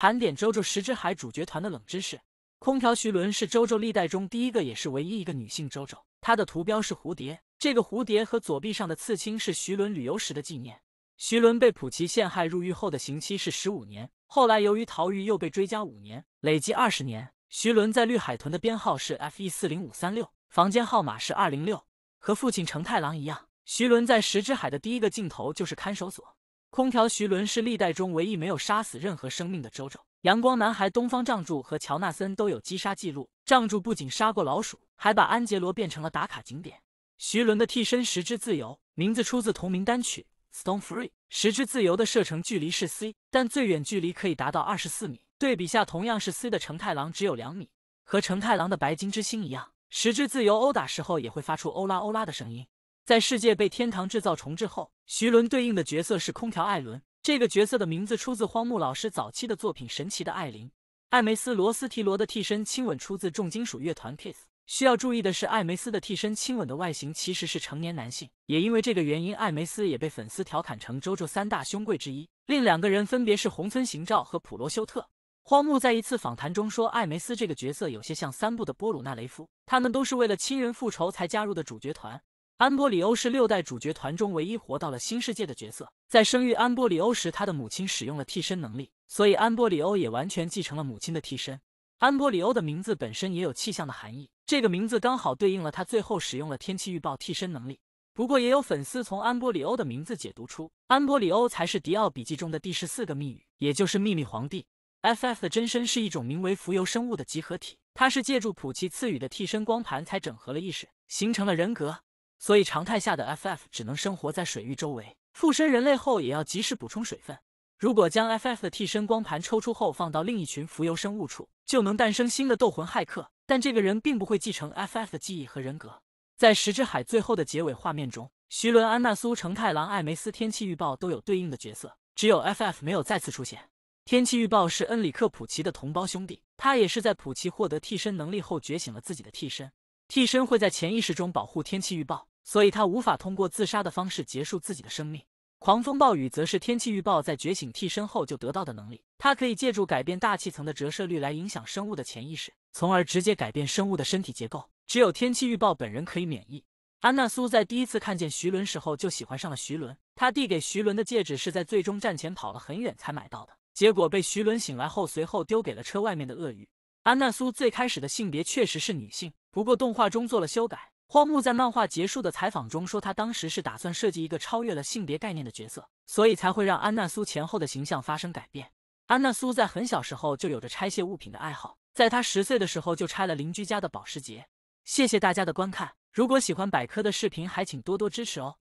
盘点周周十只海主角团的冷知识：空调徐伦是周周历代中第一个也是唯一一个女性周周，她的图标是蝴蝶。这个蝴蝶和左臂上的刺青是徐伦旅游时的纪念。徐伦被普奇陷害入狱后的刑期是十五年，后来由于逃狱又被追加五年，累计二十年。徐伦在绿海豚的编号是 F E 四零五三六，房间号码是二零六。和父亲成太郎一样，徐伦在十只海的第一个镜头就是看守所。空调徐伦是历代中唯一没有杀死任何生命的周周，阳光男孩东方杖柱和乔纳森都有击杀记录。杖柱不仅杀过老鼠，还把安杰罗变成了打卡景点。徐伦的替身十之自由，名字出自同名单曲 Stone Free。十之自由的射程距离是 C，但最远距离可以达到二十四米。对比下，同样是 C 的成太郎只有两米，和成太郎的白金之星一样。十之自由殴打时候也会发出欧拉欧拉的声音。在世界被天堂制造重置后，徐伦对应的角色是空调艾伦。这个角色的名字出自荒木老师早期的作品《神奇的艾琳》。艾梅斯罗斯提罗的替身亲吻出自重金属乐团 Kiss。需要注意的是，艾梅斯的替身亲吻的外形其实是成年男性，也因为这个原因，艾梅斯也被粉丝调侃成周周三大兄贵之一。另两个人分别是红村行照和普罗修特。荒木在一次访谈中说，艾梅斯这个角色有些像三部的波鲁纳雷夫，他们都是为了亲人复仇才加入的主角团。安波里欧是六代主角团中唯一活到了新世界的角色。在生育安波里欧时，他的母亲使用了替身能力，所以安波里欧也完全继承了母亲的替身。安波里欧的名字本身也有气象的含义，这个名字刚好对应了他最后使用了天气预报替身能力。不过，也有粉丝从安波里欧的名字解读出，安波里欧才是迪奥笔记中的第十四个密语，也就是秘密皇帝。F.F 的真身是一种名为浮游生物的集合体，它是借助普奇赐予的替身光盘才整合了意识，形成了人格。所以常态下的 FF 只能生活在水域周围，附身人类后也要及时补充水分。如果将 FF 的替身光盘抽出后放到另一群浮游生物处，就能诞生新的斗魂骇客。但这个人并不会继承 FF 的记忆和人格。在《石之海》最后的结尾画面中，徐伦、安娜苏、承太郎、艾梅斯、天气预报都有对应的角色，只有 FF 没有再次出现。天气预报是恩里克普奇的同胞兄弟，他也是在普奇获得替身能力后觉醒了自己的替身。替身会在潜意识中保护天气预报。所以他无法通过自杀的方式结束自己的生命。狂风暴雨则是天气预报在觉醒替身后就得到的能力，它可以借助改变大气层的折射率来影响生物的潜意识，从而直接改变生物的身体结构。只有天气预报本人可以免疫。安娜苏在第一次看见徐伦时候就喜欢上了徐伦，她递给徐伦的戒指是在最终战前跑了很远才买到的，结果被徐伦醒来后随后丢给了车外面的鳄鱼。安娜苏最开始的性别确实是女性，不过动画中做了修改。荒木在漫画结束的采访中说，他当时是打算设计一个超越了性别概念的角色，所以才会让安娜苏前后的形象发生改变。安娜苏在很小时候就有着拆卸物品的爱好，在她十岁的时候就拆了邻居家的保时捷。谢谢大家的观看，如果喜欢百科的视频，还请多多支持哦。